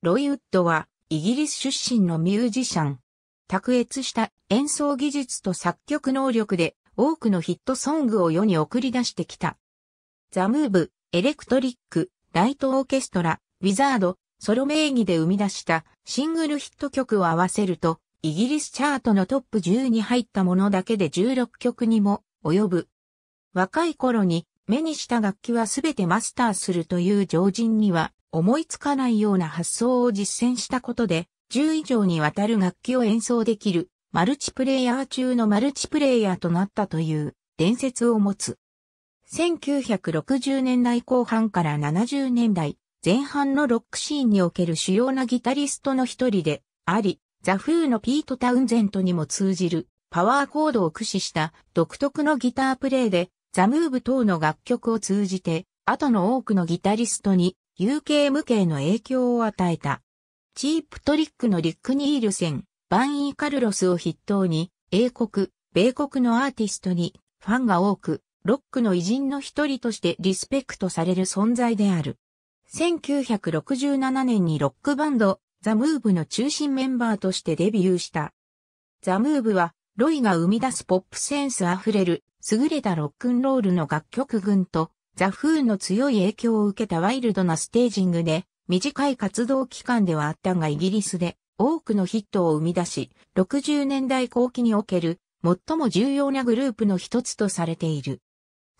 ロイ・ウッドは、イギリス出身のミュージシャン。卓越した演奏技術と作曲能力で多くのヒットソングを世に送り出してきた。ザ・ムーブ、エレクトリック、ライト・オーケストラ、ウィザード、ソロ名義で生み出したシングルヒット曲を合わせると、イギリスチャートのトップ10に入ったものだけで16曲にも及ぶ。若い頃に目にした楽器はすべてマスターするという常人には思いつかないような発想を実践したことで、10以上にわたる楽器を演奏できる、マルチプレイヤー中のマルチプレイヤーとなったという伝説を持つ。1960年代後半から70年代前半のロックシーンにおける主要なギタリストの一人であり、ザ・フーのピート・タウンゼントにも通じるパワーコードを駆使した独特のギタープレイでザ・ムーブ等の楽曲を通じて後の多くのギタリストに UK 無形の影響を与えた。チープトリックのリック・ニールセン、バンイー・カルロスを筆頭に、英国、米国のアーティストにファンが多く、ロックの偉人の一人としてリスペクトされる存在である。1967年にロックバンド、ザ・ムーブの中心メンバーとしてデビューした。ザ・ムーブは、ロイが生み出すポップセンスあふれる、優れたロックンロールの楽曲群と、ザ・フーの強い影響を受けたワイルドなステージングで、短い活動期間ではあったがイギリスで多くのヒットを生み出し、60年代後期における最も重要なグループの一つとされている。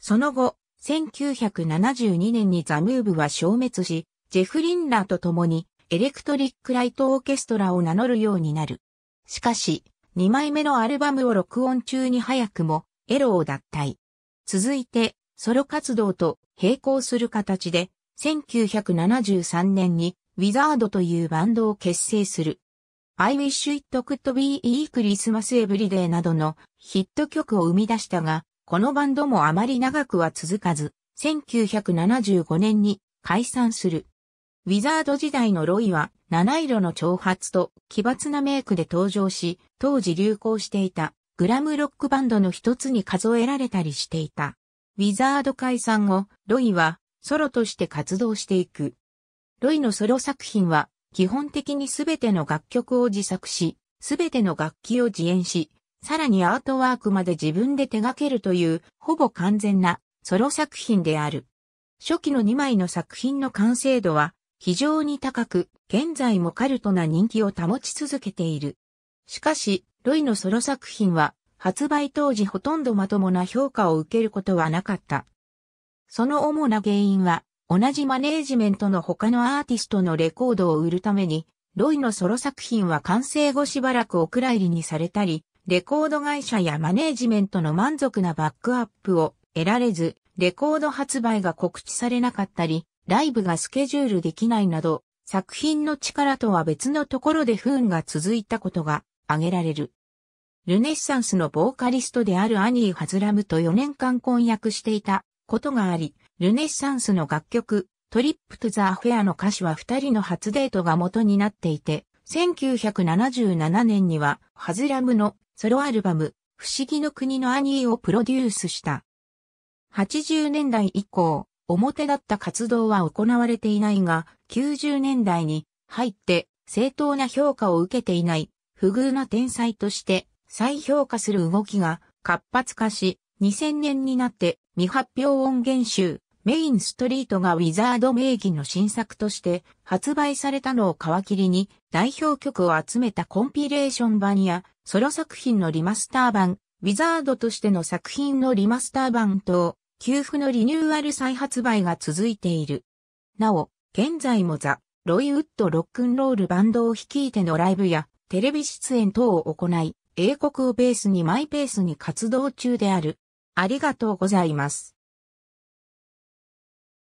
その後、1972年にザ・ムーブは消滅し、ジェフ・リンラーと共にエレクトリック・ライト・オーケストラを名乗るようになる。しかし、2枚目のアルバムを録音中に早くもエロを脱退。続いて、ソロ活動と並行する形で、1973年にウィザードというバンドを結成する。I wish it could be e Christmas every day などのヒット曲を生み出したが、このバンドもあまり長くは続かず、1975年に解散する。ウィザード時代のロイは七色の長髪と奇抜なメイクで登場し、当時流行していたグラムロックバンドの一つに数えられたりしていた。ウィザード解散後、ロイはソロとして活動していく。ロイのソロ作品は基本的にすべての楽曲を自作し、すべての楽器を自演し、さらにアートワークまで自分で手掛けるというほぼ完全なソロ作品である。初期の2枚の作品の完成度は非常に高く、現在もカルトな人気を保ち続けている。しかし、ロイのソロ作品は発売当時ほとんどまともな評価を受けることはなかった。その主な原因は、同じマネージメントの他のアーティストのレコードを売るために、ロイのソロ作品は完成後しばらくお蔵入りにされたり、レコード会社やマネージメントの満足なバックアップを得られず、レコード発売が告知されなかったり、ライブがスケジュールできないなど、作品の力とは別のところで不運が続いたことが挙げられる。ルネッサンスのボーカリストであるアニー・ハズラムと4年間婚約していたことがあり、ルネッサンスの楽曲、トリップ・トゥ・ザ・フェアの歌詞は2人の初デートが元になっていて、1977年には、ハズラムのソロアルバム、不思議の国のアニーをプロデュースした。80年代以降、表だった活動は行われていないが、90年代に入って正当な評価を受けていない、不遇な天才として再評価する動きが活発化し、2000年になって未発表音源集メインストリートがウィザード名義の新作として発売されたのを皮切りに代表曲を集めたコンピレーション版やソロ作品のリマスター版、ウィザードとしての作品のリマスター版等、給付のリニューアル再発売が続いている。なお、現在もザ・ロイウッドロックンロールバンドを率いてのライブやテレビ出演等を行い、英国をベースにマイペースに活動中である。ありがとうございます。